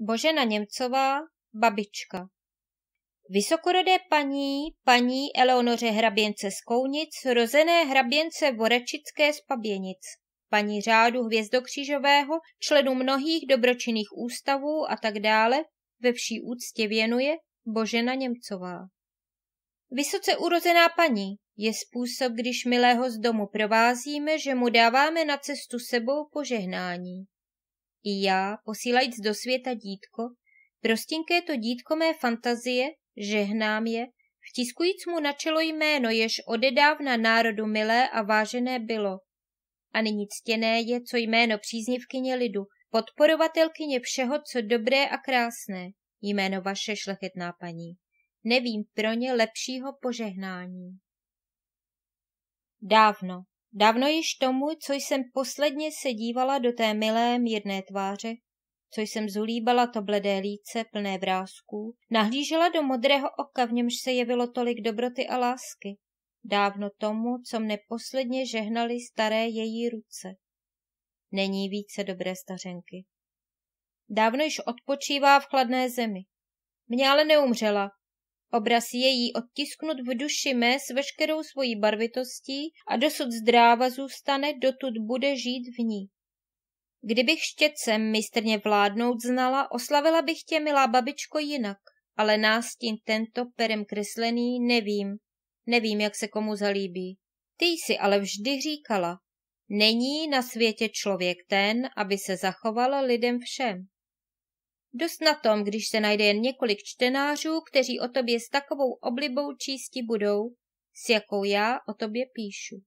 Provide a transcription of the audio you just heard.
Božena Němcová, babička. Vysokorodé paní, paní Eleonoře Hraběnce z Kounic, rozené Hraběnce Vorečické z Paběnic, paní řádu Hvězdokřižového, členu mnohých dobročinných ústavů a tak dále, ve vší úctě věnuje Božena Němcová. Vysoce urozená paní je způsob, když milého z domu provázíme, že mu dáváme na cestu sebou požehnání. I já, posílajíc do světa dítko, prostinké to dítko mé fantazie, žehnám je, vtiskujíc mu na čelo jméno, jež odedávna národu milé a vážené bylo. A nyní ctěné je, co jméno příznivkyně lidu, podporovatelkyně všeho, co dobré a krásné, jméno vaše šlechetná paní. Nevím pro ně lepšího požehnání. Dávno, Dávno již tomu, co jsem posledně se dívala do té milé mírné tváře, co jsem zulíbala to bledé líce plné vrázků, nahlížela do modrého oka, v němž se jevilo tolik dobroty a lásky. Dávno tomu, co mne posledně žehnali staré její ruce. Není více dobré stařenky. Dávno již odpočívá v chladné zemi. Mně ale neumřela, Obraz je jí odtisknut v duši mé s veškerou svojí barvitostí a dosud zdráva zůstane, dotud bude žít v ní. Kdybych štětcem mistrně vládnout znala, oslavila bych tě, milá babičko, jinak, ale nástin tento perem kreslený nevím, nevím, jak se komu zalíbí. Ty jsi ale vždy říkala, není na světě člověk ten, aby se zachoval lidem všem. Dost na tom, když se najde jen několik čtenářů, kteří o tobě s takovou oblibou čísti budou, s jakou já o tobě píšu.